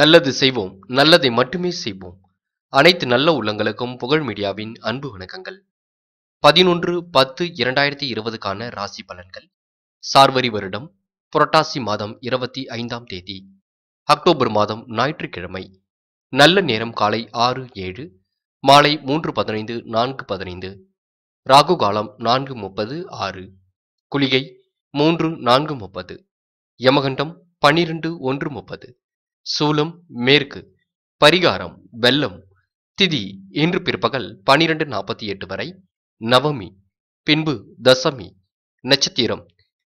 நல்லது செய்வோம் நல்லதை மட்டுமே செய்வோம் அனைத்து நல்ல உள்ளங்களுக்கும் புகழ் மீடியாவின் அன்பு வணக்கங்கள் பதினொன்று பத்து இரண்டாயிரத்தி இருபதுக்கான ராசி பலன்கள் சார்வரி வருடம் புரட்டாசி மாதம் இருபத்தி ஐந்தாம் தேதி அக்டோபர் மாதம் ஞாயிற்றுக்கிழமை நல்ல நேரம் காலை ஆறு ஏழு மாலை மூன்று பதினைந்து நான்கு பதினைந்து ராகு காலம் நான்கு முப்பது ஆறு குளிகை மூன்று நான்கு முப்பது யமகண்டம் பன்னிரண்டு ஒன்று முப்பது சூலம் மேற்கு பரிகாரம் வெள்ளம் திதி இன்று பிற்பகல் பனிரெண்டு நாற்பத்தி எட்டு வரை நவமி பின்பு தசமி நட்சத்திரம்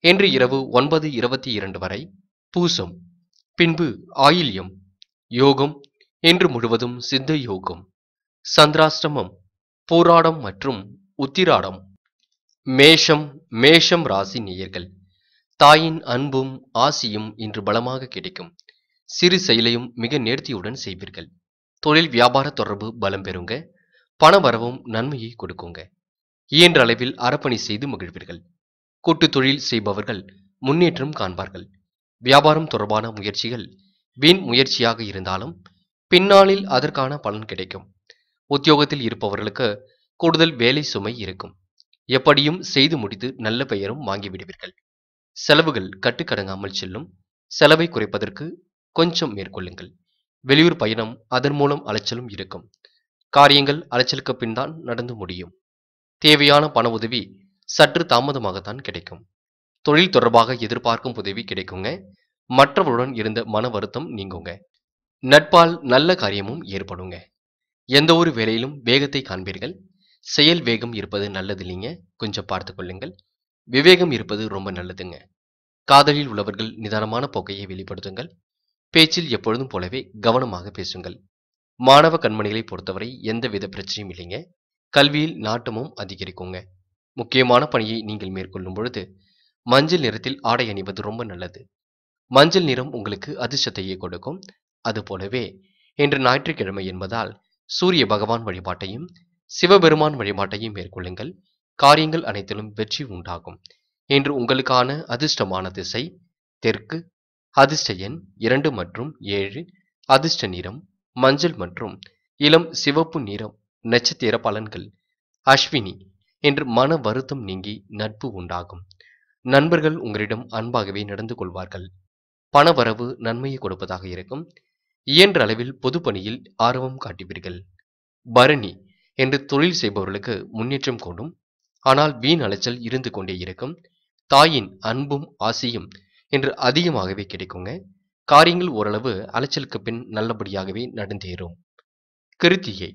இன்று இரவு ஒன்பது இருபத்தி இரண்டு வரை பூசம் பின்பு ஆயில்யம் யோகம் இன்று முழுவதும் சித்த யோகம் சந்திராஷ்டமம் போராடம் மற்றும் உத்திராடம் மேஷம் மேஷம் ராசி நேயர்கள் தாயின் அன்பும் ஆசியும் இன்று பலமாக கிடைக்கும் சிறு செயலையும் மிக நேர்த்தியுடன் செய்வீர்கள் தொழில் வியாபார தொடர்பு பலம் பெறுங்க பண வரவும் நன்மையை கொடுக்குங்க இயன்ற அளவில் அறப்பணி செய்து மகிழ்வீர்கள் கூட்டு தொழில் செய்பவர்கள் முன்னேற்றம் காண்பார்கள் வியாபாரம் தொடர்பான முயற்சிகள் வீண் முயற்சியாக இருந்தாலும் பின்னாளில் அதற்கான பலன் கிடைக்கும் உத்தியோகத்தில் இருப்பவர்களுக்கு கூடுதல் வேலை சுமை இருக்கும் எப்படியும் செய்து முடித்து நல்ல பெயரும் வாங்கிவிடுவீர்கள் செலவுகள் கட்டுக்கடங்காமல் செல்லும் செலவை குறைப்பதற்கு கொஞ்சம் மேற்கொள்ளுங்கள் வெளியூர் பயணம் அதன் மூலம் அலைச்சலும் இருக்கும் காரியங்கள் அலைச்சலுக்கு பின் தான் நடந்து முடியும் தேவையான பண உதவி சற்று தாமதமாகத்தான் கிடைக்கும் தொழில் தொடர்பாக எதிர்பார்க்கும் உதவி கிடைக்குங்க மற்றவருடன் இருந்த மன வருத்தம் நீங்குங்க நட்பால் நல்ல காரியமும் ஏற்படுங்க எந்த ஒரு வேலையிலும் வேகத்தை காண்பீர்கள் செயல் வேகம் இருப்பது நல்லது இல்லைங்க கொஞ்சம் பார்த்து கொள்ளுங்கள் விவேகம் இருப்பது ரொம்ப நல்லதுங்க காதலில் உள்ளவர்கள் நிதானமான போக்கையை வெளிப்படுத்துங்கள் பேச்சில் எப்பொழுதும் போலவே கவனமாக பேசுங்கள் மாணவ கண்மணிகளை பொறுத்தவரை எந்தவித பிரச்சனையும் இல்லைங்க கல்வியில் நாட்டமும் அதிகரிக்குங்க முக்கியமான பணியை நீங்கள் மேற்கொள்ளும் பொழுது மஞ்சள் நிறத்தில் ஆடை அணிவது ரொம்ப நல்லது மஞ்சள் நிறம் உங்களுக்கு அதிர்ஷ்டத்தையே கொடுக்கும் அதுபோலவே இன்று ஞாயிற்றுக்கிழமை என்பதால் சூரிய பகவான் வழிபாட்டையும் சிவபெருமான் வழிபாட்டையும் மேற்கொள்ளுங்கள் காரியங்கள் அனைத்திலும் வெற்றி உண்டாகும் இன்று உங்களுக்கான அதிர்ஷ்டமான திசை தெற்கு அதிர்ஷ்ட எண் இரண்டு மற்றும் ஏழு அதிர்ஷ்ட நிறம் மஞ்சள் மற்றும் இளம் சிவப்பு நிறம் நட்சத்திர பலன்கள் அஸ்வினி என்று மன வருத்தம் நீங்கி நட்பு உண்டாகும் நண்பர்கள் உங்களிடம் அன்பாகவே நடந்து கொள்வார்கள் பண வரவு நன்மையை கொடுப்பதாக இருக்கும் இயன்ற அளவில் பொதுப்பணியில் ஆர்வம் காட்டுவீர்கள் பரணி என்று தொழில் செய்பவர்களுக்கு முன்னேற்றம் கூடும் ஆனால் வீண் அலைச்சல் இருந்து கொண்டே இருக்கும் தாயின் அன்பும் ஆசையும் என்று அதிகமாகவே கிடைக்குங்க காரியங்கள் ஓரளவு அலைச்சலுக்கு பின் நல்லபடியாகவே நடந்தேறும் கிருத்தியை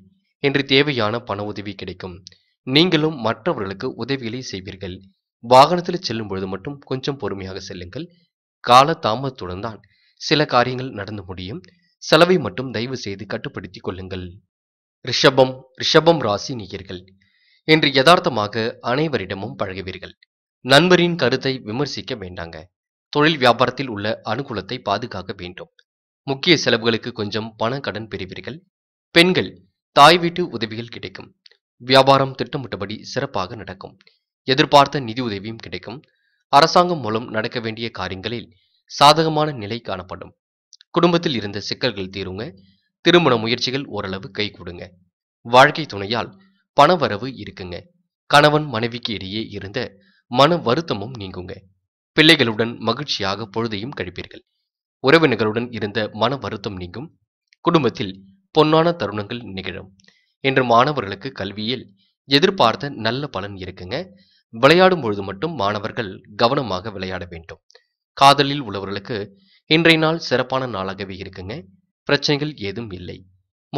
என்று தேவையான பண உதவி கிடைக்கும் நீங்களும் மற்றவர்களுக்கு உதவிகளை செய்வீர்கள் வாகனத்தில் செல்லும் பொழுது மட்டும் கொஞ்சம் பொறுமையாக செல்லுங்கள் கால தாமதத்துடன் தான் சில காரியங்கள் நடந்து முடியும் செலவை மட்டும் தயவு செய்து கட்டுப்படுத்திக் கொள்ளுங்கள் ரிஷபம் ரிஷபம் ராசி நீயர்கள் என்று யதார்த்தமாக அனைவரிடமும் பழகுவீர்கள் நண்பரின் கருத்தை விமர்சிக்க வேண்டாங்க தொழில் வியாபாரத்தில் உள்ள அனுகூலத்தை பாதுகாக்க வேண்டும் முக்கிய செலவுகளுக்கு கொஞ்சம் பண கடன் பெறுவீர்கள் பெண்கள் தாய் வீட்டு உதவிகள் கிடைக்கும் வியாபாரம் திட்டமிட்டபடி சிறப்பாக நடக்கும் எதிர்பார்த்த நிதி உதவியும் கிடைக்கும் அரசாங்கம் மூலம் நடக்க வேண்டிய காரியங்களில் சாதகமான நிலை காணப்படும் குடும்பத்தில் இருந்த சிக்கல்கள் தீருங்க திருமண முயற்சிகள் ஓரளவு கை கொடுங்க வாழ்க்கை துணையால் பணவரவு இருக்குங்க கணவன் மனைவிக்கு இடையே இருந்த மன வருத்தமும் நீங்குங்க பிள்ளைகளுடன் மகிழ்ச்சியாக பொழுதையும் கழிப்பீர்கள் உறவினர்களுடன் இருந்த மன வருத்தம் நீங்கும் குடும்பத்தில் பொன்னான தருணங்கள் நிகழும் என்று மாணவர்களுக்கு கல்வியில் எதிர்பார்த்த நல்ல பலன் இருக்குங்க விளையாடும் பொழுது மட்டும் மாணவர்கள் கவனமாக விளையாட வேண்டும் காதலில் உள்ளவர்களுக்கு இன்றைய நாள் சிறப்பான நாளாகவே இருக்குங்க பிரச்சனைகள் ஏதும் இல்லை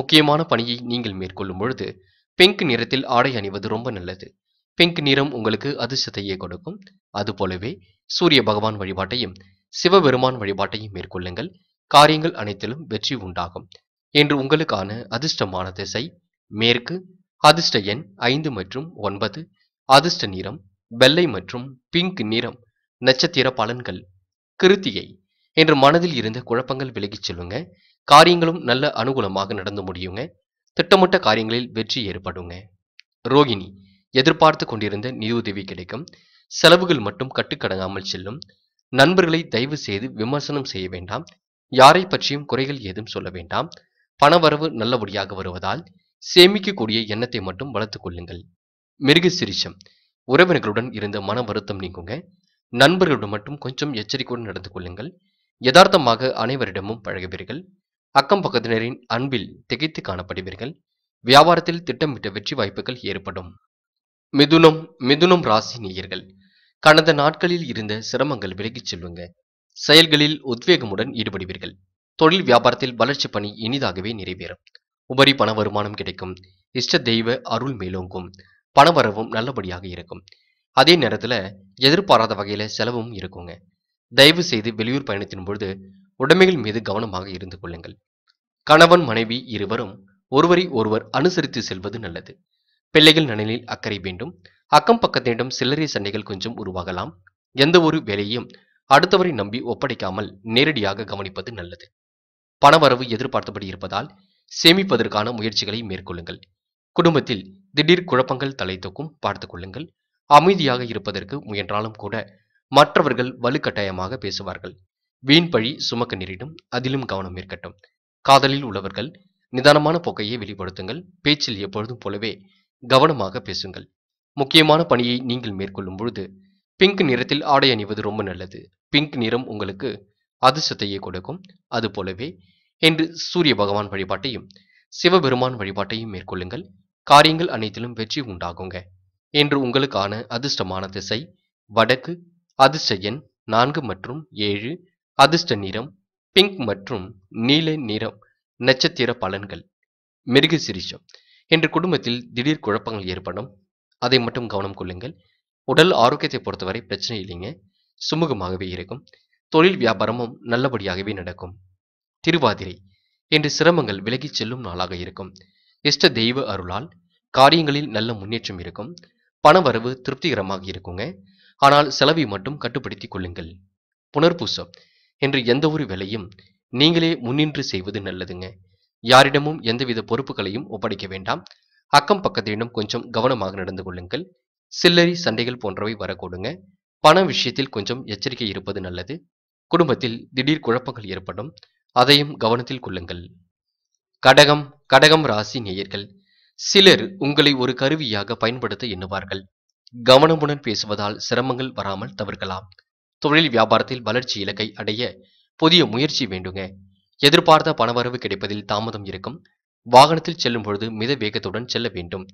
முக்கியமான பணியை நீங்கள் மேற்கொள்ளும் பொழுது பிங்க் நிறத்தில் ஆடை அணிவது ரொம்ப நல்லது பிங்க் நிறம் உங்களுக்கு அதிர்ஷ்டத்தையே கொடுக்கும் அதுபோலவே சூரிய பகவான் வழிபாட்டையும் சிவபெருமான் வழிபாட்டையும் மேற்கொள்ளுங்கள் காரியங்கள் அனைத்திலும் வெற்றி உண்டாகும் என்று உங்களுக்கான அதிர்ஷ்டமான திசை மேற்கு அதிர்ஷ்ட எண் ஐந்து மற்றும் ஒன்பது அதிர்ஷ்ட நிறம் வெள்ளை மற்றும் பிங்க் நிறம் நட்சத்திர பலன்கள் கிருத்தியை என்று மனதில் இருந்த குழப்பங்கள் விலகிச் செல்லுங்க காரியங்களும் நல்ல அனுகூலமாக நடந்து முடியுங்க திட்டமிட்ட காரியங்களில் வெற்றி ஏற்படுங்க ரோகிணி எதிர்பார்த்து கொண்டிருந்த நிதியுதவி உதவி கிடைக்கும் செலவுகள் மட்டும் கட்டுக்கடங்காமல் செல்லும் நண்பர்களை தயவு செய்து விமர்சனம் செய்ய வேண்டாம் யாரை பற்றியும் குறைகள் ஏதும் சொல்ல வேண்டாம் பணவரவு நல்லபடியாக வருவதால் சேமிக்கக்கூடிய எண்ணத்தை மட்டும் வளர்த்து கொள்ளுங்கள் மிருக சிரிச்சம் உறவினர்களுடன் இருந்த மன வருத்தம் நீங்குங்க நண்பர்களுடன் மட்டும் கொஞ்சம் எச்சரிக்கையுடன் நடந்து கொள்ளுங்கள் யதார்த்தமாக அனைவரிடமும் பழகுவீர்கள் அக்கம் பக்கத்தினரின் அன்பில் திகைத்து காணப்படுவீர்கள் வியாபாரத்தில் திட்டமிட்ட வெற்றி வாய்ப்புகள் ஏற்படும் மிதுனம் மிதுனம் ராசி நேயர்கள் கடந்த நாட்களில் இருந்த சிரமங்கள் விலகிச் செல்லுங்க செயல்களில் உத்வேகமுடன் ஈடுபடுவீர்கள் தொழில் வியாபாரத்தில் வளர்ச்சி பணி இனிதாகவே நிறைவேறும் உபரி பண வருமானம் கிடைக்கும் இஷ்ட தெய்வ அருள் மேலோங்கும் பணவரவும் நல்லபடியாக இருக்கும் அதே நேரத்துல எதிர்பாராத வகையில செலவும் இருக்குங்க தயவு செய்து வெளியூர் பயணத்தின் பொழுது உடைமைகள் மீது கவனமாக இருந்து கொள்ளுங்கள் கணவன் மனைவி இருவரும் ஒருவரை ஒருவர் அனுசரித்து செல்வது நல்லது பிள்ளைகள் நலனில் அக்கறை வேண்டும் அக்கம் பக்கத்தினிடம் சில்லறை சண்டைகள் கொஞ்சம் உருவாகலாம் எந்த ஒரு வேலையையும் அடுத்தவரை நம்பி ஒப்படைக்காமல் நேரடியாக கவனிப்பது நல்லது பணவரவு எதிர்பார்த்தபடி இருப்பதால் சேமிப்பதற்கான முயற்சிகளை மேற்கொள்ளுங்கள் குடும்பத்தில் திடீர் குழப்பங்கள் தலை தூக்கும் பார்த்து கொள்ளுங்கள் அமைதியாக இருப்பதற்கு முயன்றாலும் கூட மற்றவர்கள் வலுக்கட்டாயமாக பேசுவார்கள் வீண் பழி சுமக்க நேரிடும் அதிலும் கவனம் இருக்கட்டும் காதலில் உள்ளவர்கள் நிதானமான போக்கையை வெளிப்படுத்துங்கள் பேச்சில் எப்பொழுதும் போலவே கவனமாக பேசுங்கள் முக்கியமான பணியை நீங்கள் மேற்கொள்ளும் பொழுது பிங்க் நிறத்தில் ஆடை அணிவது ரொம்ப நல்லது பிங்க் நிறம் உங்களுக்கு அதிர்ஷ்டத்தையே கொடுக்கும் அது போலவே என்று சூரிய பகவான் வழிபாட்டையும் சிவபெருமான் வழிபாட்டையும் மேற்கொள்ளுங்கள் காரியங்கள் அனைத்திலும் வெற்றி உண்டாகுங்க என்று உங்களுக்கான அதிர்ஷ்டமான திசை வடக்கு அதிர்ஷ்ட எண் நான்கு மற்றும் ஏழு அதிர்ஷ்ட நிறம் பிங்க் மற்றும் நீல நிறம் நட்சத்திர பலன்கள் மிருக சிரிஷம் என்று குடும்பத்தில் திடீர் குழப்பங்கள் ஏற்படும் அதை மட்டும் கவனம் கொள்ளுங்கள் உடல் ஆரோக்கியத்தை பொறுத்தவரை பிரச்சனை இல்லைங்க சுமூகமாகவே இருக்கும் தொழில் வியாபாரமும் நல்லபடியாகவே நடக்கும் திருவாதிரை என்று சிரமங்கள் விலகிச் செல்லும் நாளாக இருக்கும் இஷ்ட தெய்வ அருளால் காரியங்களில் நல்ல முன்னேற்றம் இருக்கும் பண வரவு திருப்திகரமாக இருக்குங்க ஆனால் செலவை மட்டும் கட்டுப்படுத்திக் கொள்ளுங்கள் புனர்பூசம் என்று எந்த ஒரு வேலையும் நீங்களே முன்னின்று செய்வது நல்லதுங்க யாரிடமும் எந்தவித பொறுப்புகளையும் ஒப்படைக்க வேண்டாம் அக்கம் பக்கத்திலும் கொஞ்சம் கவனமாக நடந்து கொள்ளுங்கள் சில்லறை சண்டைகள் போன்றவை வரக்கூடுங்க பண விஷயத்தில் கொஞ்சம் எச்சரிக்கை இருப்பது நல்லது குடும்பத்தில் திடீர் குழப்பங்கள் ஏற்படும் அதையும் கவனத்தில் கொள்ளுங்கள் கடகம் கடகம் ராசி நேயர்கள் சிலர் உங்களை ஒரு கருவியாக பயன்படுத்த எண்ணுவார்கள் கவனமுடன் பேசுவதால் சிரமங்கள் வராமல் தவிர்க்கலாம் தொழில் வியாபாரத்தில் வளர்ச்சி இலக்கை அடைய புதிய முயற்சி வேண்டுங்க எதிர்பார்த்த பணவரவு கிடைப்பதில் தாமதம் இருக்கும் வாகனத்தில் செல்லும் பொழுது மித வேகத்துடன் செல்ல வேண்டும்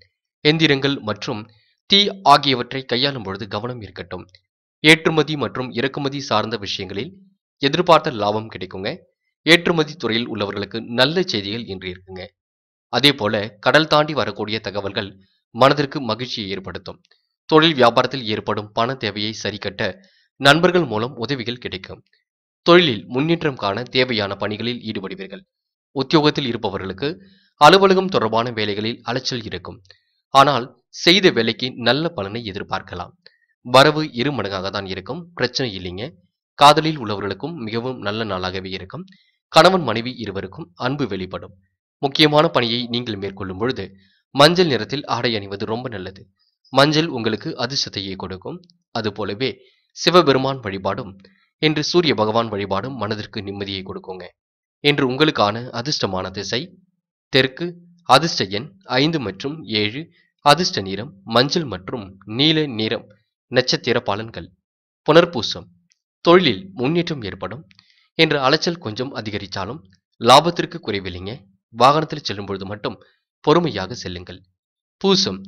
எந்திரங்கள் மற்றும் தீ ஆகியவற்றை கையாளும் பொழுது கவனம் இருக்கட்டும் ஏற்றுமதி மற்றும் இறக்குமதி சார்ந்த விஷயங்களில் எதிர்பார்த்த லாபம் கிடைக்குங்க ஏற்றுமதி துறையில் உள்ளவர்களுக்கு நல்ல செய்திகள் இன்று இருக்குங்க அதே போல கடல் தாண்டி வரக்கூடிய தகவல்கள் மனதிற்கு மகிழ்ச்சியை ஏற்படுத்தும் தொழில் வியாபாரத்தில் ஏற்படும் பண தேவையை சரிக்கட்ட நண்பர்கள் மூலம் உதவிகள் கிடைக்கும் தொழிலில் முன்னேற்றம் காண தேவையான பணிகளில் ஈடுபடுவீர்கள் உத்தியோகத்தில் இருப்பவர்களுக்கு அலுவலகம் தொடர்பான வேலைகளில் அலைச்சல் இருக்கும் ஆனால் செய்த வேலைக்கு நல்ல பலனை எதிர்பார்க்கலாம் வரவு இரு மடங்காக தான் இருக்கும் பிரச்சனை இல்லைங்க காதலில் உள்ளவர்களுக்கும் மிகவும் நல்ல நாளாகவே இருக்கும் கணவன் மனைவி இருவருக்கும் அன்பு வெளிப்படும் முக்கியமான பணியை நீங்கள் மேற்கொள்ளும் பொழுது மஞ்சள் நிறத்தில் ஆடை அணிவது ரொம்ப நல்லது மஞ்சள் உங்களுக்கு அதிர்ஷ்டத்தையே கொடுக்கும் அதுபோலவே சிவபெருமான் வழிபாடும் என்று சூரிய பகவான் வழிபாடும் மனதிற்கு நிம்மதியை கொடுக்குங்க என்று உங்களுக்கான அதிர்ஷ்டமான திசை தெற்கு அதிர்ஷ்ட எண் ஐந்து மற்றும் ஏழு அதிர்ஷ்ட நிறம் மஞ்சள் மற்றும் நீல நிறம் நட்சத்திர பலன்கள் புனர்பூசம் தொழிலில் முன்னேற்றம் ஏற்படும் என்ற அலைச்சல் கொஞ்சம் அதிகரித்தாலும் லாபத்திற்கு குறைவில்லைங்க வாகனத்தில் செல்லும் பொழுது மட்டும் பொறுமையாக செல்லுங்கள் பூசம்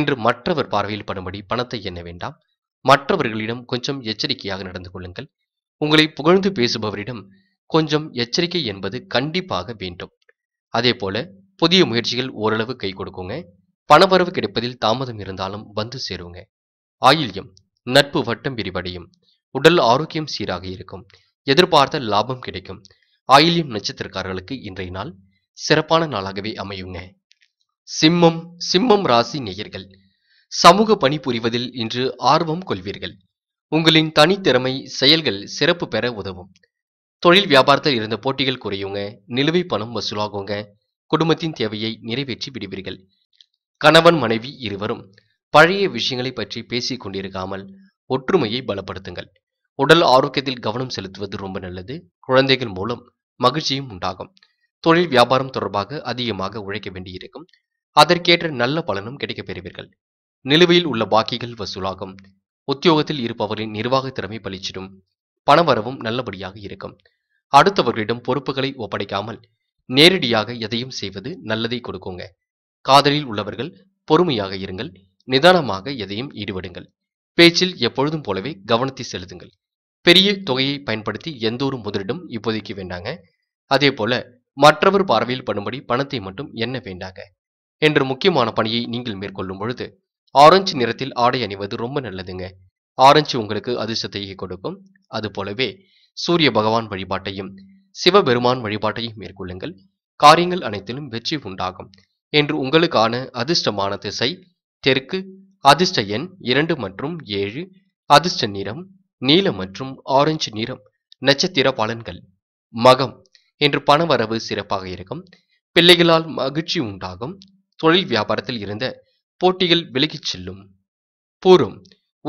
என்று மற்றவர் பார்வையில் படும்படி பணத்தை எண்ண வேண்டாம் மற்றவர்களிடம் கொஞ்சம் எச்சரிக்கையாக நடந்து கொள்ளுங்கள் உங்களை புகழ்ந்து பேசுபவரிடம் கொஞ்சம் எச்சரிக்கை என்பது கண்டிப்பாக வேண்டும் அதே போல புதிய முயற்சிகள் ஓரளவு கை கொடுக்குங்க பணவரவு கிடைப்பதில் தாமதம் இருந்தாலும் வந்து சேருங்க ஆயில்யம் நட்பு வட்டம் விரிவடையும் உடல் ஆரோக்கியம் சீராக இருக்கும் எதிர்பார்த்த லாபம் கிடைக்கும் ஆயில்யம் நட்சத்திரக்காரர்களுக்கு இன்றைய நாள் சிறப்பான நாளாகவே அமையுங்க சிம்மம் சிம்மம் ராசி நேயர்கள் சமூக பணி புரிவதில் இன்று ஆர்வம் கொள்வீர்கள் உங்களின் தனித்திறமை செயல்கள் சிறப்பு பெற உதவும் தொழில் வியாபாரத்தில் இருந்த போட்டிகள் குறையுங்க நிலுவை பணம் வசூலாகுங்க குடும்பத்தின் தேவையை நிறைவேற்றி விடுவீர்கள் கணவன் மனைவி இருவரும் பழைய விஷயங்களை பற்றி பேசிக் கொண்டிருக்காமல் ஒற்றுமையை பலப்படுத்துங்கள் உடல் ஆரோக்கியத்தில் கவனம் செலுத்துவது ரொம்ப நல்லது குழந்தைகள் மூலம் மகிழ்ச்சியும் உண்டாகும் தொழில் வியாபாரம் தொடர்பாக அதிகமாக உழைக்க வேண்டியிருக்கும் அதற்கேற்ற நல்ல பலனும் கிடைக்கப் பெறுவீர்கள் நிலுவையில் உள்ள பாக்கிகள் வசூலாகும் உத்தியோகத்தில் இருப்பவரின் நிர்வாக திறமை பளிச்சிடும் பணவரவும் நல்லபடியாக இருக்கும் அடுத்தவர்களிடம் பொறுப்புகளை ஒப்படைக்காமல் நேரடியாக எதையும் செய்வது நல்லதை கொடுக்குங்க காதலில் உள்ளவர்கள் பொறுமையாக இருங்கள் நிதானமாக எதையும் ஈடுபடுங்கள் பேச்சில் எப்பொழுதும் போலவே கவனத்தை செலுத்துங்கள் பெரிய தொகையை பயன்படுத்தி எந்த ஒரு முதலிடம் இப்போதைக்கு வேண்டாங்க அதே போல மற்றவர் பார்வையில் படும்படி பணத்தை மட்டும் எண்ண வேண்டாங்க என்ற முக்கியமான பணியை நீங்கள் மேற்கொள்ளும் பொழுது ஆரஞ்சு நிறத்தில் ஆடை அணிவது ரொம்ப நல்லதுங்க ஆரஞ்சு உங்களுக்கு அதிர்ஷ்டத்தை கொடுக்கும் அது போலவே சூரிய பகவான் வழிபாட்டையும் சிவபெருமான் வழிபாட்டையும் மேற்கொள்ளுங்கள் காரியங்கள் அனைத்திலும் வெற்றி உண்டாகும் என்று உங்களுக்கான அதிர்ஷ்டமான திசை தெற்கு அதிர்ஷ்ட எண் இரண்டு மற்றும் ஏழு அதிர்ஷ்ட நிறம் நீலம் மற்றும் ஆரஞ்சு நிறம் நட்சத்திர பலன்கள் மகம் என்று பணவரவு சிறப்பாக இருக்கும் பிள்ளைகளால் மகிழ்ச்சி உண்டாகும் தொழில் வியாபாரத்தில் இருந்த போட்டிகள் விலகிச் செல்லும் பூரம்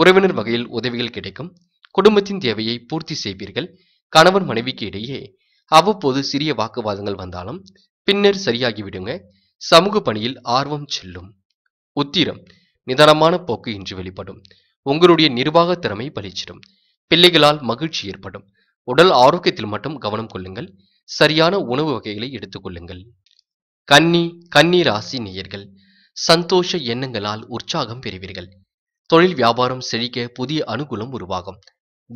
உறவினர் வகையில் உதவிகள் கிடைக்கும் குடும்பத்தின் தேவையை பூர்த்தி செய்வீர்கள் கணவன் மனைவிக்கு இடையே அவ்வப்போது சிறிய வாக்குவாதங்கள் வந்தாலும் பின்னர் சரியாகிவிடுங்க சமூக பணியில் ஆர்வம் செல்லும் உத்திரம் நிதானமான போக்கு இன்று வெளிப்படும் உங்களுடைய நிர்வாக திறமை பலிச்சிடும் பிள்ளைகளால் மகிழ்ச்சி ஏற்படும் உடல் ஆரோக்கியத்தில் மட்டும் கவனம் கொள்ளுங்கள் சரியான உணவு வகைகளை எடுத்துக்கொள்ளுங்கள் கன்னி கன்னி ராசி நேயர்கள் சந்தோஷ எண்ணங்களால் உற்சாகம் பெறுவீர்கள் தொழில் வியாபாரம் செழிக்க புதிய அனுகூலம் உருவாகும்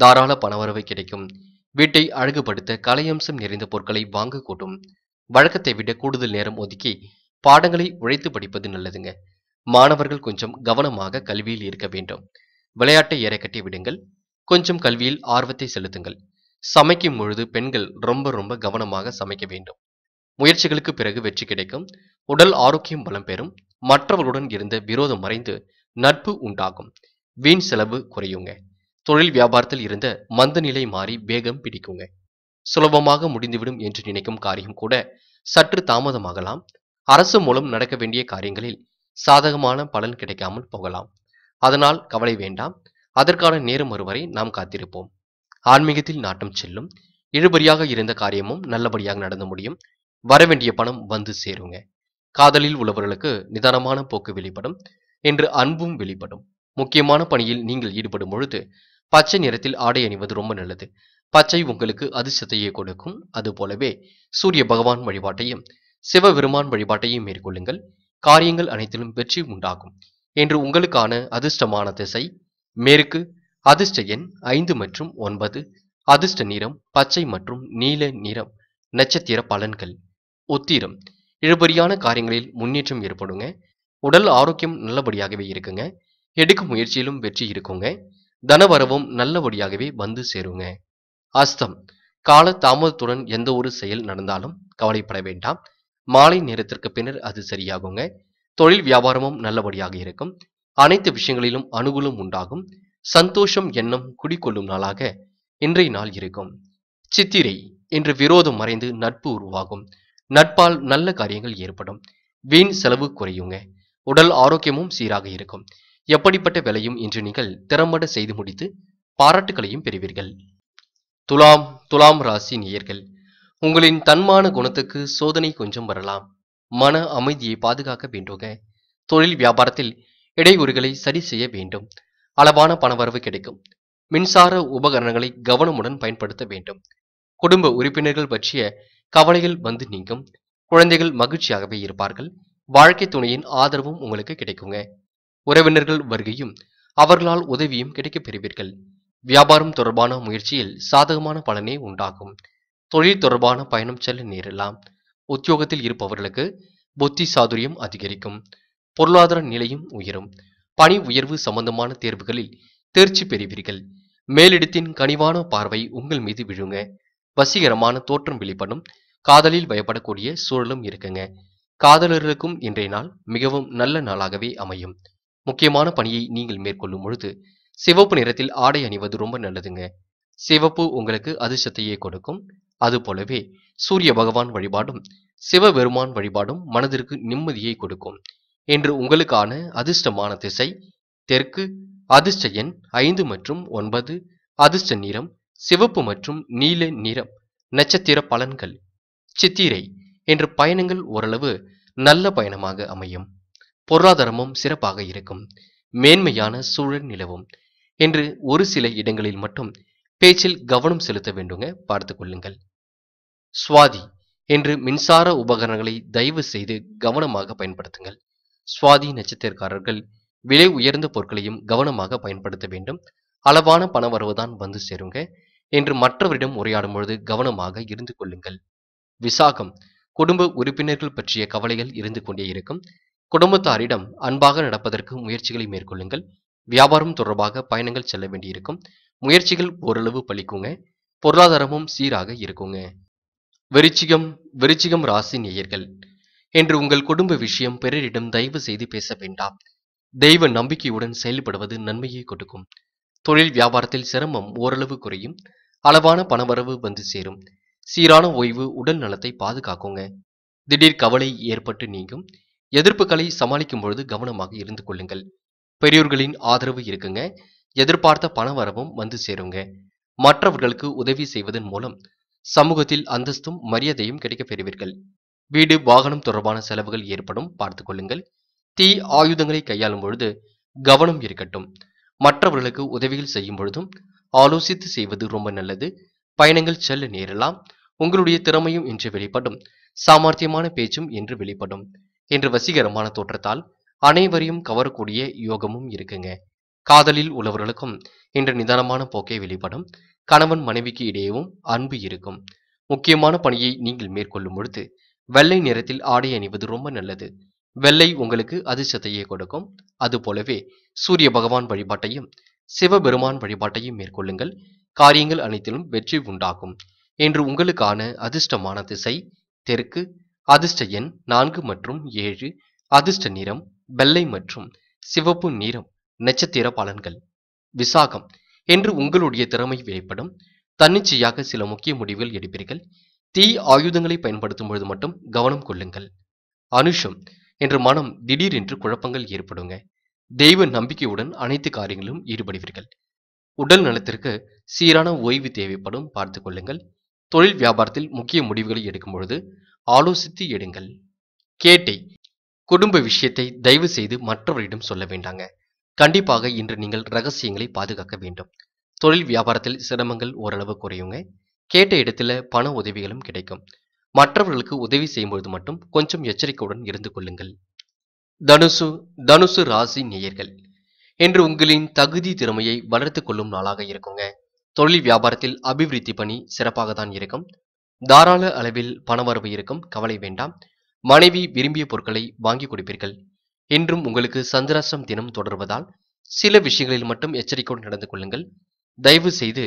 தாராள பணவரவை கிடைக்கும் வீட்டை அழகுபடுத்த கலையம்சம் நிறைந்த பொருட்களை வாங்க கூட்டும் வழக்கத்தை விட கூடுதல் நேரம் ஒதுக்கி பாடங்களை உழைத்து படிப்பது நல்லதுங்க மாணவர்கள் கொஞ்சம் கவனமாக கல்வியில் இருக்க வேண்டும் விளையாட்டை ஏற கட்டி விடுங்கள் கொஞ்சம் கல்வியில் ஆர்வத்தை செலுத்துங்கள் சமைக்கும் பொழுது பெண்கள் ரொம்ப ரொம்ப கவனமாக சமைக்க வேண்டும் முயற்சிகளுக்கு பிறகு வெற்றி கிடைக்கும் உடல் ஆரோக்கியம் பலம் பெறும் மற்றவர்களுடன் இருந்த விரோதம் மறைந்து நட்பு உண்டாகும் வீண் செலவு குறையுங்க தொழில் வியாபாரத்தில் இருந்த மந்த நிலை மாறி வேகம் பிடிக்குங்க சுலபமாக முடிந்துவிடும் என்று நினைக்கும் காரியம் கூட சற்று தாமதமாகலாம் அரசு மூலம் நடக்க வேண்டிய காரியங்களில் சாதகமான பலன் கிடைக்காமல் போகலாம் அதனால் கவலை வேண்டாம் அதற்கான நேரம் ஒருவரை நாம் காத்திருப்போம் ஆன்மீகத்தில் நாட்டம் செல்லும் இழுபறியாக இருந்த காரியமும் நல்லபடியாக நடந்து முடியும் வரவேண்டிய பணம் வந்து சேருங்க காதலில் உள்ளவர்களுக்கு நிதானமான போக்கு வெளிப்படும் என்று அன்பும் வெளிப்படும் முக்கியமான பணியில் நீங்கள் ஈடுபடும் பொழுது பச்சை நிறத்தில் ஆடை அணிவது ரொம்ப நல்லது பச்சை உங்களுக்கு அதிர்ஷ்டத்தையே கொடுக்கும் அதுபோலவே சூரிய பகவான் வழிபாட்டையும் சிவபெருமான் வழிபாட்டையும் மேற்கொள்ளுங்கள் காரியங்கள் அனைத்திலும் வெற்றி உண்டாகும் என்று உங்களுக்கான அதிர்ஷ்டமான திசை மேற்கு அதிர்ஷ்ட எண் ஐந்து மற்றும் ஒன்பது அதிர்ஷ்ட நிறம் பச்சை மற்றும் நீல நிறம் நட்சத்திர பலன்கள் உத்திரம் இழுபறியான காரியங்களில் முன்னேற்றம் ஏற்படுங்க உடல் ஆரோக்கியம் நல்லபடியாகவே இருக்குங்க எடுக்கும் முயற்சியிலும் வெற்றி இருக்குங்க தனவரவும் நல்லபடியாகவே வந்து சேருங்க அஸ்தம் கால தாமதத்துடன் எந்த ஒரு செயல் நடந்தாலும் கவலைப்பட வேண்டாம் மாலை நேரத்திற்கு பின்னர் அது சரியாகுங்க தொழில் வியாபாரமும் நல்லபடியாக இருக்கும் அனைத்து விஷயங்களிலும் அனுகூலம் உண்டாகும் சந்தோஷம் எண்ணம் குடிக்கொள்ளும் நாளாக இன்றைய நாள் இருக்கும் சித்திரை இன்று விரோதம் மறைந்து நட்பு உருவாகும் நட்பால் நல்ல காரியங்கள் ஏற்படும் வீண் செலவு குறையுங்க உடல் ஆரோக்கியமும் சீராக இருக்கும் எப்படிப்பட்ட வேலையும் இன்று நீங்கள் திறம்பட செய்து முடித்து பாராட்டுகளையும் பெறுவீர்கள் துலாம் துலாம் ராசி நேயர்கள் உங்களின் தன்மான குணத்துக்கு சோதனை கொஞ்சம் வரலாம் மன அமைதியை பாதுகாக்க வேண்டுங்க தொழில் வியாபாரத்தில் இடையூறுகளை சரி செய்ய வேண்டும் அளவான பணவரவு கிடைக்கும் மின்சார உபகரணங்களை கவனமுடன் பயன்படுத்த வேண்டும் குடும்ப உறுப்பினர்கள் பற்றிய கவலைகள் வந்து நீங்கும் குழந்தைகள் மகிழ்ச்சியாகவே இருப்பார்கள் வாழ்க்கை துணையின் ஆதரவும் உங்களுக்கு கிடைக்குங்க உறவினர்கள் வருகையும் அவர்களால் உதவியும் கிடைக்க பெறுவீர்கள் வியாபாரம் தொடர்பான முயற்சியில் சாதகமான பலனே உண்டாகும் தொழில் தொடர்பான பயணம் செல்ல நேரலாம் உத்தியோகத்தில் இருப்பவர்களுக்கு புத்தி சாதுரியம் அதிகரிக்கும் பொருளாதார நிலையும் உயரும் பணி உயர்வு சம்பந்தமான தேர்வுகளில் தேர்ச்சி பெறுவீர்கள் மேலிடத்தின் கனிவான பார்வை உங்கள் மீது விழுங்க வசீகரமான தோற்றம் வெளிப்படும் காதலில் பயப்படக்கூடிய சூழலும் இருக்குங்க காதலர்களுக்கும் இன்றைய நாள் மிகவும் நல்ல நாளாகவே அமையும் முக்கியமான பணியை நீங்கள் மேற்கொள்ளும் பொழுது சிவப்பு நிறத்தில் ஆடை அணிவது ரொம்ப நல்லதுங்க சிவப்பு உங்களுக்கு அதிர்ஷ்டத்தையே கொடுக்கும் அது போலவே சூரிய பகவான் வழிபாடும் சிவபெருமான் வழிபாடும் மனதிற்கு நிம்மதியை கொடுக்கும் என்று உங்களுக்கான அதிர்ஷ்டமான திசை தெற்கு அதிர்ஷ்ட எண் ஐந்து மற்றும் ஒன்பது அதிர்ஷ்ட நிறம் சிவப்பு மற்றும் நீல நிறம் நட்சத்திர பலன்கள் சித்திரை என்று பயணங்கள் ஓரளவு நல்ல பயணமாக அமையும் பொருளாதாரமும் சிறப்பாக இருக்கும் மேன்மையான சூழல் நிலவும் என்று ஒரு சில இடங்களில் மட்டும் பேச்சில் கவனம் செலுத்த வேண்டுங்க பார்த்து கொள்ளுங்கள் சுவாதி என்று மின்சார உபகரணங்களை தயவு செய்து கவனமாக பயன்படுத்துங்கள் சுவாதி நட்சத்திரக்காரர்கள் விலை உயர்ந்த பொருட்களையும் கவனமாக பயன்படுத்த வேண்டும் அளவான பண வரவுதான் வந்து சேருங்க என்று மற்றவரிடம் உரையாடும் பொழுது கவனமாக இருந்து கொள்ளுங்கள் விசாகம் குடும்ப உறுப்பினர்கள் பற்றிய கவலைகள் இருந்து கொண்டே இருக்கும் குடும்பத்தாரிடம் அன்பாக நடப்பதற்கு முயற்சிகளை மேற்கொள்ளுங்கள் வியாபாரம் தொடர்பாக பயணங்கள் செல்ல வேண்டியிருக்கும் முயற்சிகள் ஓரளவு பழிக்குங்க பொருளாதாரமும் சீராக இருக்குங்க விருச்சிகம் விருச்சிகம் ராசி நேயர்கள் என்று உங்கள் குடும்ப விஷயம் பிறரிடம் தயவு செய்து பேச வேண்டாம் தெய்வ நம்பிக்கையுடன் செயல்படுவது நன்மையை கொடுக்கும் தொழில் வியாபாரத்தில் சிரமம் ஓரளவு குறையும் அளவான பணவரவு வந்து சேரும் சீரான ஓய்வு உடல் நலத்தை பாதுகாக்குங்க திடீர் கவலை ஏற்பட்டு நீங்கும் எதிர்ப்புகளை சமாளிக்கும் பொழுது கவனமாக இருந்து கொள்ளுங்கள் பெரியோர்களின் ஆதரவு இருக்குங்க எதிர்பார்த்த பணவரவும் வந்து சேருங்க மற்றவர்களுக்கு உதவி செய்வதன் மூலம் சமூகத்தில் அந்தஸ்தும் மரியாதையும் கிடைக்கப் பெறுவீர்கள் வீடு வாகனம் தொடர்பான செலவுகள் ஏற்படும் பார்த்து கொள்ளுங்கள் தீ ஆயுதங்களை கையாளும் பொழுது கவனம் இருக்கட்டும் மற்றவர்களுக்கு உதவிகள் செய்யும் பொழுதும் ஆலோசித்து செய்வது ரொம்ப நல்லது பயணங்கள் செல்ல நேரலாம் உங்களுடைய திறமையும் இன்று வெளிப்படும் சாமர்த்தியமான பேச்சும் இன்று வெளிப்படும் என்று வசீகரமான தோற்றத்தால் அனைவரையும் கவரக்கூடிய யோகமும் இருக்குங்க காதலில் உள்ளவர்களுக்கும் இன்று நிதானமான போக்கே வெளிப்படும் கணவன் மனைவிக்கு இடையேவும் அன்பு இருக்கும் முக்கியமான பணியை நீங்கள் மேற்கொள்ளும் பொழுது வெள்ளை நிறத்தில் ஆடை அணிவது ரொம்ப நல்லது வெள்ளை உங்களுக்கு அதிர்ஷ்டத்தையே கொடுக்கும் அதுபோலவே சூரிய பகவான் வழிபாட்டையும் சிவபெருமான் வழிபாட்டையும் மேற்கொள்ளுங்கள் காரியங்கள் அனைத்திலும் வெற்றி உண்டாகும் என்று உங்களுக்கான அதிர்ஷ்டமான திசை தெற்கு அதிர்ஷ்ட எண் நான்கு மற்றும் ஏழு அதிர்ஷ்ட நிறம் வெள்ளை மற்றும் சிவப்பு நிறம் நட்சத்திர பலன்கள் விசாகம் என்று உங்களுடைய திறமை வெளிப்படும் தன்னிச்சையாக சில முக்கிய முடிவுகள் எடுப்பீர்கள் தீ ஆயுதங்களை பயன்படுத்தும் பொழுது மட்டும் கவனம் கொள்ளுங்கள் அனுஷம் என்று மனம் திடீரென்று குழப்பங்கள் ஏற்படுங்க தெய்வ நம்பிக்கையுடன் அனைத்து காரியங்களும் ஈடுபடுவீர்கள் உடல் நலத்திற்கு சீரான ஓய்வு தேவைப்படும் பார்த்து கொள்ளுங்கள் தொழில் வியாபாரத்தில் முக்கிய முடிவுகளை எடுக்கும் பொழுது ஆலோசித்து எடுங்கள் கேட்டை குடும்ப விஷயத்தை தயவு செய்து மற்றவரிடம் சொல்ல வேண்டாங்க கண்டிப்பாக இன்று நீங்கள் ரகசியங்களை பாதுகாக்க வேண்டும் தொழில் வியாபாரத்தில் சிரமங்கள் ஓரளவு குறையுங்க கேட்ட இடத்துல பண உதவிகளும் கிடைக்கும் மற்றவர்களுக்கு உதவி செய்யும்பொழுது மட்டும் கொஞ்சம் எச்சரிக்கையுடன் இருந்து கொள்ளுங்கள் தனுசு தனுசு ராசி நேயர்கள் என்று உங்களின் தகுதி திறமையை வளர்த்து கொள்ளும் நாளாக இருக்குங்க தொழில் வியாபாரத்தில் அபிவிருத்தி பணி சிறப்பாக தான் இருக்கும் தாராள அளவில் பணவரவு இருக்கும் கவலை வேண்டாம் மனைவி விரும்பிய பொருட்களை வாங்கி கொடுப்பீர்கள் இன்றும் உங்களுக்கு சந்திராசம் தினம் தொடர்வதால் சில விஷயங்களில் மட்டும் எச்சரிக்கையோடு நடந்து கொள்ளுங்கள் தயவு செய்து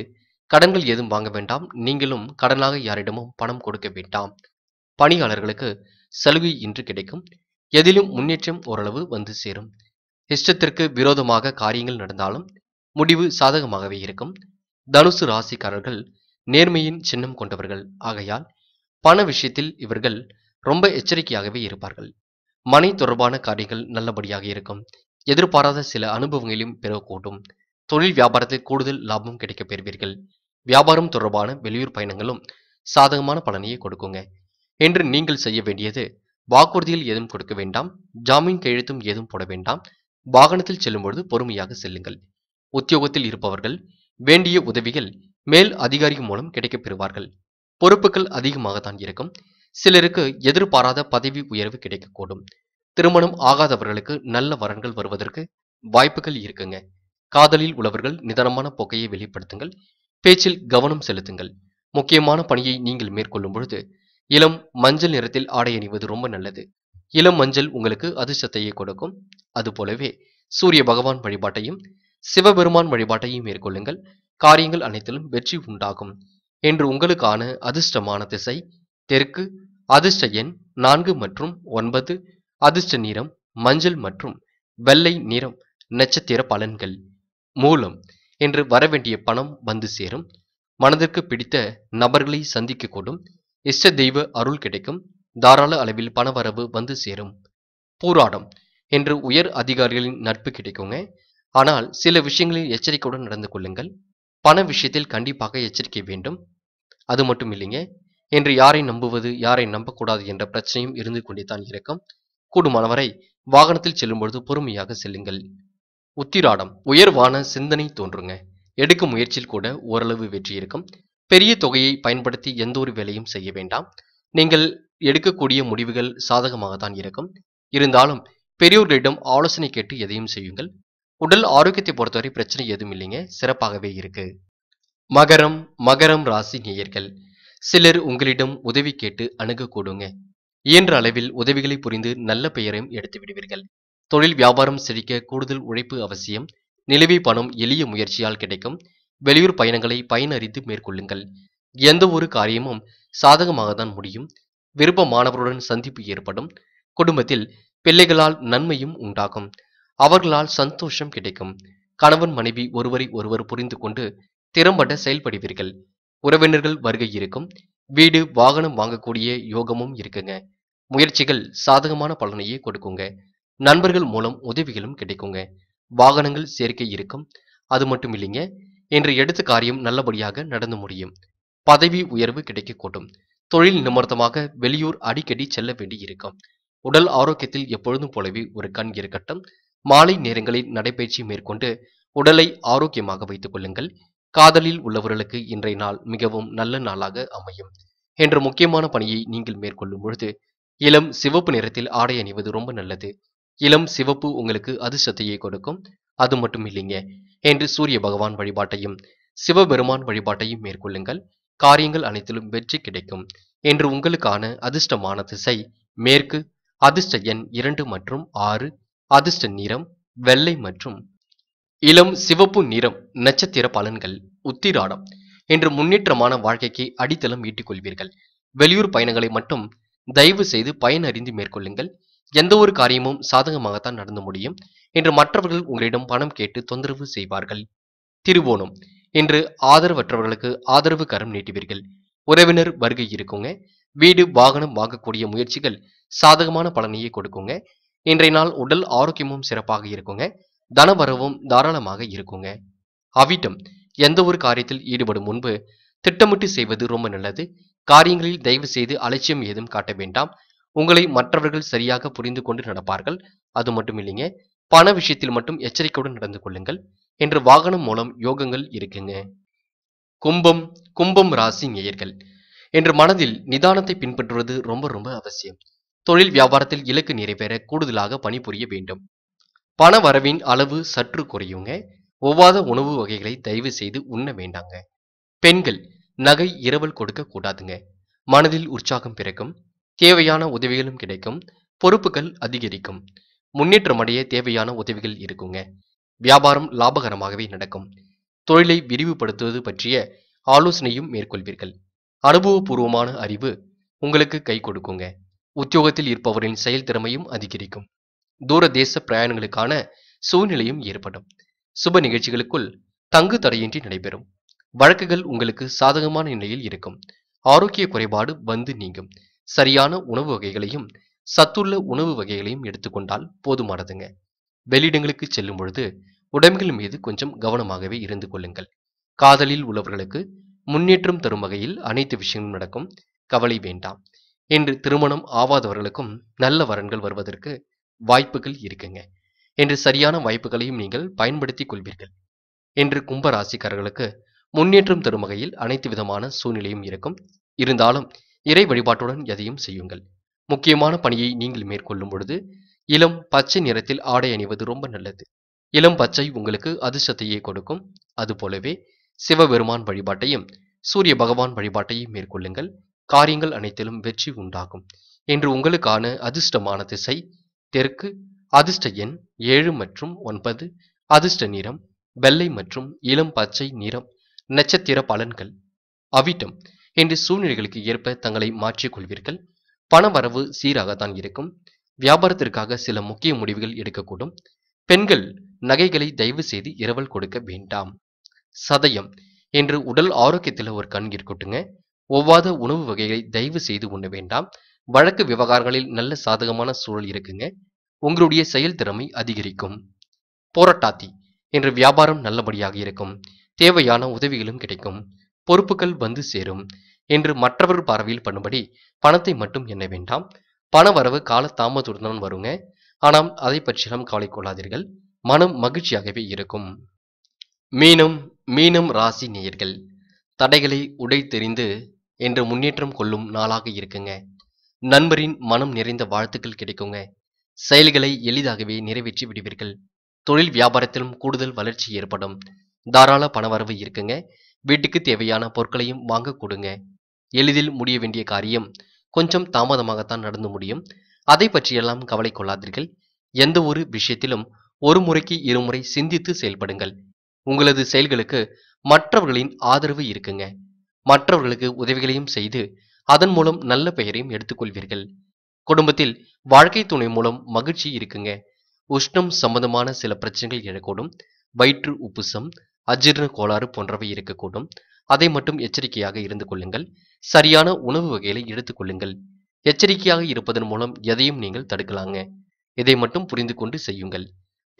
கடன்கள் ஏதும் வாங்க வேண்டாம் நீங்களும் கடனாக யாரிடமும் பணம் கொடுக்க வேண்டாம் பணியாளர்களுக்கு சலுகை இன்று கிடைக்கும் எதிலும் முன்னேற்றம் ஓரளவு வந்து சேரும் இஷ்டத்திற்கு விரோதமாக காரியங்கள் நடந்தாலும் முடிவு சாதகமாகவே இருக்கும் தனுசு ராசிக்காரர்கள் நேர்மையின் சின்னம் கொண்டவர்கள் ஆகையால் பண விஷயத்தில் இவர்கள் ரொம்ப எச்சரிக்கையாகவே இருப்பார்கள் மனை தொடர்பான காரியங்கள் நல்லபடியாக இருக்கும் எதிர்பாராத சில அனுபவங்களையும் பெறக்கூடும் தொழில் வியாபாரத்தில் கூடுதல் லாபம் கிடைக்க பெறுவீர்கள் வியாபாரம் தொடர்பான வெளியூர் பயணங்களும் சாதகமான பலனையை கொடுக்குங்க என்று நீங்கள் செய்ய வேண்டியது வாக்குறுதியில் எதுவும் கொடுக்க வேண்டாம் ஜாமீன் கையெழுத்தும் ஏதும் போட வேண்டாம் வாகனத்தில் செல்லும்பொழுது பொறுமையாக செல்லுங்கள் உத்தியோகத்தில் இருப்பவர்கள் வேண்டிய உதவிகள் மேல் அதிகாரி மூலம் கிடைக்கப் பெறுவார்கள் பொறுப்புகள் அதிகமாகத்தான் இருக்கும் சிலருக்கு எதிர்பாராத பதவி உயர்வு கிடைக்கக்கூடும் திருமணம் ஆகாதவர்களுக்கு நல்ல வரன்கள் வருவதற்கு வாய்ப்புகள் இருக்குங்க காதலில் உள்ளவர்கள் நிதானமான போக்கையை வெளிப்படுத்துங்கள் பேச்சில் கவனம் செலுத்துங்கள் முக்கியமான பணியை நீங்கள் மேற்கொள்ளும் பொழுது இளம் மஞ்சள் நிறத்தில் ஆடை அணிவது ரொம்ப நல்லது இளம் மஞ்சள் உங்களுக்கு அதிர்ஷ்டத்தையே கொடுக்கும் அதுபோலவே சூரிய பகவான் வழிபாட்டையும் சிவபெருமான் வழிபாட்டையும் மேற்கொள்ளுங்கள் காரியங்கள் அனைத்திலும் வெற்றி உண்டாகும் என்று உங்களுக்கான அதிர்ஷ்டமான திசை தெற்கு அதிர்ஷ்ட எண் நான்கு மற்றும் ஒன்பது அதிர்ஷ்ட நிறம் மஞ்சள் மற்றும் வெள்ளை நிறம் நட்சத்திர பலன்கள் மூலம் என்று வரவேண்டிய பணம் வந்து சேரும் மனதிற்கு பிடித்த நபர்களை சந்திக்கக்கூடும் இஷ்ட தெய்வ அருள் கிடைக்கும் தாராள அளவில் பணவரவு வந்து சேரும் போராடம் என்று உயர் அதிகாரிகளின் நட்பு கிடைக்குங்க ஆனால் சில விஷயங்களில் எச்சரிக்கையுடன் நடந்து கொள்ளுங்கள் பண விஷயத்தில் கண்டிப்பாக எச்சரிக்கை வேண்டும் அது மட்டும் இல்லைங்க என்று யாரை நம்புவது யாரை நம்பக்கூடாது என்ற பிரச்சனையும் இருந்து கொண்டேதான் இருக்கும் கூடுமானவரை வாகனத்தில் செல்லும்பொழுது பொறுமையாக செல்லுங்கள் உத்திராடம் உயர்வான சிந்தனை தோன்றுங்க எடுக்கும் முயற்சியில் கூட ஓரளவு வெற்றி இருக்கும் பெரிய தொகையை பயன்படுத்தி எந்த ஒரு வேலையும் செய்ய வேண்டாம் நீங்கள் எடுக்கக்கூடிய முடிவுகள் சாதகமாகத்தான் இருக்கும் இருந்தாலும் பெரியோர்களிடம் ஆலோசனை கேட்டு எதையும் செய்யுங்கள் உடல் ஆரோக்கியத்தை பொறுத்தவரை பிரச்சனை எதுவும் இல்லைங்க சிறப்பாகவே இருக்கு மகரம் மகரம் ராசி நேயர்கள் சிலர் உங்களிடம் உதவி கேட்டு அணுகக்கூடுங்க இயன்ற அளவில் உதவிகளை புரிந்து நல்ல பெயரையும் எடுத்து விடுவீர்கள் தொழில் வியாபாரம் செழிக்க கூடுதல் உழைப்பு அவசியம் நிலவி பணம் எளிய முயற்சியால் கிடைக்கும் வெளியூர் பயணங்களை பயனறிந்து மேற்கொள்ளுங்கள் எந்த ஒரு காரியமும் சாதகமாக தான் முடியும் விருப்பமானவருடன் சந்திப்பு ஏற்படும் குடும்பத்தில் பிள்ளைகளால் நன்மையும் உண்டாகும் அவர்களால் சந்தோஷம் கிடைக்கும் கணவன் மனைவி ஒருவரை ஒருவர் புரிந்து கொண்டு திறம்பட செயல்படுவீர்கள் உறவினர்கள் வருகை இருக்கும் வீடு வாகனம் வாங்கக்கூடிய யோகமும் இருக்குங்க முயற்சிகள் சாதகமான பலனையே கொடுக்குங்க நண்பர்கள் மூலம் உதவிகளும் கிடைக்குங்க வாகனங்கள் சேர்க்கை இருக்கும் அது மட்டும் இல்லைங்க என்று எடுத்த காரியம் நல்லபடியாக நடந்து முடியும் பதவி உயர்வு கிடைக்கக்கூடும் தொழில் நிமர்த்தமாக வெளியூர் அடிக்கடி செல்ல வேண்டியிருக்கும் உடல் ஆரோக்கியத்தில் எப்பொழுதும் போலவே ஒரு கண் இருக்கட்டும் மாலை நேரங்களில் நடைபயிற்சி மேற்கொண்டு உடலை ஆரோக்கியமாக வைத்துக் கொள்ளுங்கள் காதலில் உள்ளவர்களுக்கு இன்றைய நாள் மிகவும் நல்ல நாளாக அமையும் என்ற முக்கியமான பணியை நீங்கள் மேற்கொள்ளும் பொழுது இளம் சிவப்பு நிறத்தில் ஆடை அணிவது ரொம்ப நல்லது இளம் சிவப்பு உங்களுக்கு அதிர்ஷ்டத்தையே கொடுக்கும் அது மட்டும் இல்லைங்க என்று சூரிய பகவான் வழிபாட்டையும் சிவபெருமான் வழிபாட்டையும் மேற்கொள்ளுங்கள் காரியங்கள் அனைத்திலும் வெற்றி கிடைக்கும் என்று உங்களுக்கான அதிர்ஷ்டமான திசை மேற்கு அதிர்ஷ்ட எண் இரண்டு மற்றும் ஆறு அதிர்ஷ்ட நிறம் வெள்ளை மற்றும் இளம் சிவப்பு நிறம் நட்சத்திர பலன்கள் உத்திராடம் என்று முன்னேற்றமான வாழ்க்கைக்கு அடித்தளம் ஈட்டிக் கொள்வீர்கள் வெளியூர் பயணங்களை மட்டும் தயவு செய்து பயன் அறிந்து மேற்கொள்ளுங்கள் எந்த ஒரு காரியமும் சாதகமாகத்தான் நடந்து முடியும் என்று மற்றவர்கள் உங்களிடம் பணம் கேட்டு தொந்தரவு செய்வார்கள் திருவோணம் இன்று ஆதரவற்றவர்களுக்கு ஆதரவு கரம் நீட்டுவீர்கள் உறவினர் வருகை இருக்குங்க வீடு வாகனம் வாங்கக்கூடிய முயற்சிகள் சாதகமான பலனையே கொடுக்குங்க இன்றைய நாள் உடல் ஆரோக்கியமும் சிறப்பாக இருக்குங்க தனவரவும் தாராளமாக இருக்குங்க அவிட்டம் எந்த ஒரு காரியத்தில் ஈடுபடும் முன்பு திட்டமிட்டு செய்வது ரொம்ப நல்லது காரியங்களில் தயவு செய்து அலட்சியம் ஏதும் காட்ட வேண்டாம் உங்களை மற்றவர்கள் சரியாக புரிந்து கொண்டு நடப்பார்கள் அது மட்டும் இல்லைங்க பண விஷயத்தில் மட்டும் எச்சரிக்கையுடன் நடந்து கொள்ளுங்கள் என்று வாகனம் மூலம் யோகங்கள் இருக்குங்க கும்பம் கும்பம் ராசி நேயர்கள் என்று மனதில் நிதானத்தை பின்பற்றுவது ரொம்ப ரொம்ப அவசியம் தொழில் வியாபாரத்தில் இலக்கு நிறைவேற கூடுதலாக பணிபுரிய வேண்டும் பண வரவின் அளவு சற்று குறையுங்க ஒவ்வாத உணவு வகைகளை தயவு செய்து உண்ண வேண்டாங்க பெண்கள் நகை இரவல் கொடுக்க கூடாதுங்க மனதில் உற்சாகம் பிறக்கும் தேவையான உதவிகளும் கிடைக்கும் பொறுப்புகள் அதிகரிக்கும் முன்னேற்றமடைய தேவையான உதவிகள் இருக்குங்க வியாபாரம் லாபகரமாகவே நடக்கும் தொழிலை விரிவுபடுத்துவது பற்றிய ஆலோசனையும் மேற்கொள்வீர்கள் அனுபவபூர்வமான அறிவு உங்களுக்கு கை கொடுக்குங்க உத்தியோகத்தில் இருப்பவரின் செயல் திறமையும் அதிகரிக்கும் தூர தேச பிரயாணங்களுக்கான சூழ்நிலையும் ஏற்படும் சுப நிகழ்ச்சிகளுக்குள் தங்கு தடையின்றி நடைபெறும் வழக்குகள் உங்களுக்கு சாதகமான நிலையில் இருக்கும் ஆரோக்கிய குறைபாடு வந்து நீங்கும் சரியான உணவு வகைகளையும் சத்துள்ள உணவு வகைகளையும் எடுத்துக்கொண்டால் போதுமானதுங்க வெளியிடங்களுக்கு செல்லும் பொழுது உடமைகள் மீது கொஞ்சம் கவனமாகவே இருந்து கொள்ளுங்கள் காதலில் உள்ளவர்களுக்கு முன்னேற்றம் தரும் வகையில் அனைத்து விஷயங்களும் நடக்கும் கவலை வேண்டாம் என்று திருமணம் ஆவாதவர்களுக்கும் நல்ல வரன்கள் வருவதற்கு வாய்ப்புகள் இருக்குங்க என்று சரியான வாய்ப்புகளையும் நீங்கள் பயன்படுத்திக் கொள்வீர்கள் என்று கும்பராசிக்காரர்களுக்கு முன்னேற்றம் தரும் வகையில் அனைத்து விதமான சூழ்நிலையும் இருக்கும் இருந்தாலும் இறை வழிபாட்டுடன் எதையும் செய்யுங்கள் முக்கியமான பணியை நீங்கள் மேற்கொள்ளும் பொழுது இளம் பச்சை நிறத்தில் ஆடை அணிவது ரொம்ப நல்லது இளம் பச்சை உங்களுக்கு அதிர்ஷ்டத்தையே கொடுக்கும் அதுபோலவே சிவபெருமான் வழிபாட்டையும் சூரிய பகவான் வழிபாட்டையும் மேற்கொள்ளுங்கள் காரியங்கள் அனைத்திலும் வெற்றி உண்டாகும் என்று உங்களுக்கான அதிர்ஷ்டமான திசை தெற்கு அதிர்ஷ்ட எண் ஏழு மற்றும் ஒன்பது அதிர்ஷ்ட நிறம் வெள்ளை மற்றும் இளம் பச்சை நிறம் நட்சத்திர பலன்கள் அவிட்டம் என்று சூழ்நிலைகளுக்கு ஏற்ப தங்களை மாற்றிக் கொள்வீர்கள் வரவு சீராகத்தான் இருக்கும் வியாபாரத்திற்காக சில முக்கிய முடிவுகள் எடுக்கக்கூடும் பெண்கள் நகைகளை தயவு செய்து இரவல் கொடுக்க வேண்டாம் சதயம் என்று உடல் ஆரோக்கியத்தில் ஒரு கண் இருக்கட்டுங்க ஒவ்வாத உணவு வகைகளை தயவு செய்து உண்ண வேண்டாம் வழக்கு விவகாரங்களில் நல்ல சாதகமான சூழல் இருக்குங்க உங்களுடைய செயல் திறமை அதிகரிக்கும் போராட்டாத்தி என்று வியாபாரம் நல்லபடியாக இருக்கும் தேவையான உதவிகளும் கிடைக்கும் பொறுப்புகள் வந்து சேரும் என்று மற்றவர் பார்வையில் பண்ணும்படி பணத்தை மட்டும் எண்ண வேண்டாம் பண வரவு கால தாமதத்துடன் வருங்க ஆனால் அதை பற்றியெல்லாம் கவலை கொள்ளாதீர்கள் மனம் மகிழ்ச்சியாகவே இருக்கும் மீனம் மீனும் ராசி நேயர்கள் தடைகளை உடை தெரிந்து என்று முன்னேற்றம் கொள்ளும் நாளாக இருக்குங்க நண்பரின் மனம் நிறைந்த வாழ்த்துக்கள் கிடைக்குங்க செயல்களை எளிதாகவே நிறைவேற்றி விடுவீர்கள் தொழில் வியாபாரத்திலும் கூடுதல் வளர்ச்சி ஏற்படும் தாராள பணவரவு இருக்குங்க வீட்டுக்கு தேவையான பொருட்களையும் வாங்க கொடுங்க எளிதில் முடிய வேண்டிய காரியம் கொஞ்சம் தாமதமாகத்தான் நடந்து முடியும் அதை பற்றியெல்லாம் கவலை கொள்ளாதீர்கள் எந்த ஒரு விஷயத்திலும் ஒரு முறைக்கு இருமுறை சிந்தித்து செயல்படுங்கள் உங்களது செயல்களுக்கு மற்றவர்களின் ஆதரவு இருக்குங்க மற்றவர்களுக்கு உதவிகளையும் செய்து அதன் மூலம் நல்ல பெயரையும் எடுத்துக்கொள்வீர்கள் குடும்பத்தில் வாழ்க்கை துணை மூலம் மகிழ்ச்சி இருக்குங்க உஷ்ணம் சம்பந்தமான சில பிரச்சனைகள் எழக்கூடும் வயிற்று உப்புசம் அஜீர்ண கோளாறு போன்றவை இருக்கக்கூடும் அதை மட்டும் எச்சரிக்கையாக இருந்து கொள்ளுங்கள் சரியான உணவு வகைகளை எடுத்துக்கொள்ளுங்கள் எச்சரிக்கையாக இருப்பதன் மூலம் எதையும் நீங்கள் தடுக்கலாங்க இதை மட்டும் புரிந்து கொண்டு செய்யுங்கள்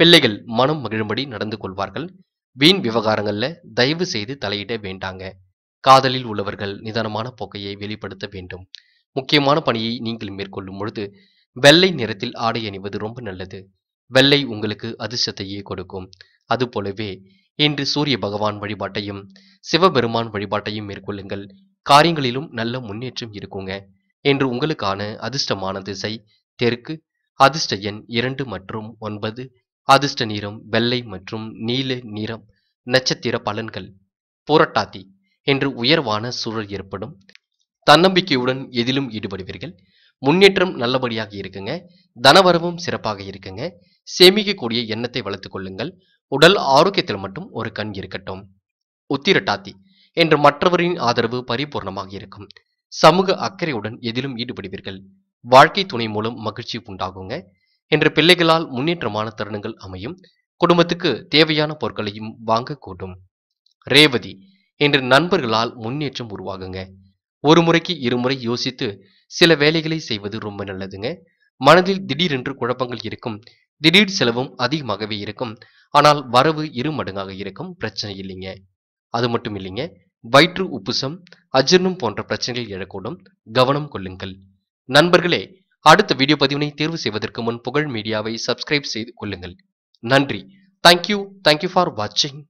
பிள்ளைகள் மனம் மகிழும்படி நடந்து கொள்வார்கள் வீண் விவகாரங்கள்ல தயவு செய்து தலையிட வேண்டாங்க காதலில் உள்ளவர்கள் நிதானமான போக்கையை வெளிப்படுத்த வேண்டும் முக்கியமான பணியை நீங்கள் மேற்கொள்ளும் பொழுது வெள்ளை நிறத்தில் ஆடை அணிவது ரொம்ப நல்லது வெள்ளை உங்களுக்கு அதிர்ஷ்டத்தையே கொடுக்கும் அதுபோலவே இன்று சூரிய பகவான் வழிபாட்டையும் சிவபெருமான் வழிபாட்டையும் மேற்கொள்ளுங்கள் காரியங்களிலும் நல்ல முன்னேற்றம் இருக்குங்க என்று உங்களுக்கான அதிர்ஷ்டமான திசை தெற்கு அதிர்ஷ்ட எண் இரண்டு மற்றும் ஒன்பது அதிர்ஷ்ட நிறம் வெள்ளை மற்றும் நீல நிறம் நட்சத்திர பலன்கள் போராட்டாதி என்று உயர்வான சூழல் ஏற்படும் தன்னம்பிக்கையுடன் எதிலும் ஈடுபடுவீர்கள் முன்னேற்றம் நல்லபடியாக இருக்குங்க தனவரவும் சிறப்பாக இருக்குங்க சேமிக்கக்கூடிய எண்ணத்தை வளர்த்து கொள்ளுங்கள் உடல் ஆரோக்கியத்தில் மட்டும் ஒரு கண் இருக்கட்டும் உத்திரட்டாத்தி என்று மற்றவரின் ஆதரவு பரிபூர்ணமாக இருக்கும் சமூக அக்கறையுடன் எதிலும் ஈடுபடுவீர்கள் வாழ்க்கை துணை மூலம் மகிழ்ச்சி உண்டாகுங்க என்று பிள்ளைகளால் முன்னேற்றமான தருணங்கள் அமையும் குடும்பத்துக்கு தேவையான பொருட்களையும் வாங்கக்கூடும் ரேவதி என்று நண்பர்களால் முன்னேற்றம் உருவாகுங்க ஒரு முறைக்கு இருமுறை யோசித்து சில வேலைகளை செய்வது ரொம்ப நல்லதுங்க மனதில் திடீரென்று குழப்பங்கள் இருக்கும் திடீர் செலவும் அதிகமாகவே இருக்கும் ஆனால் வரவு இரு மடங்காக இருக்கும் பிரச்சனை இல்லைங்க அது மட்டும் இல்லைங்க வயிற்று உப்புசம் அஜீர்ணம் போன்ற பிரச்சனைகள் எழக்கூடும் கவனம் கொள்ளுங்கள் நண்பர்களே அடுத்த வீடியோ பதிவினை தேர்வு செய்வதற்கு முன் புகழ் மீடியாவை சப்ஸ்கிரைப் செய்து கொள்ளுங்கள் நன்றி தேங்க்யூ தேங்க்யூ ஃபார் வாட்சிங்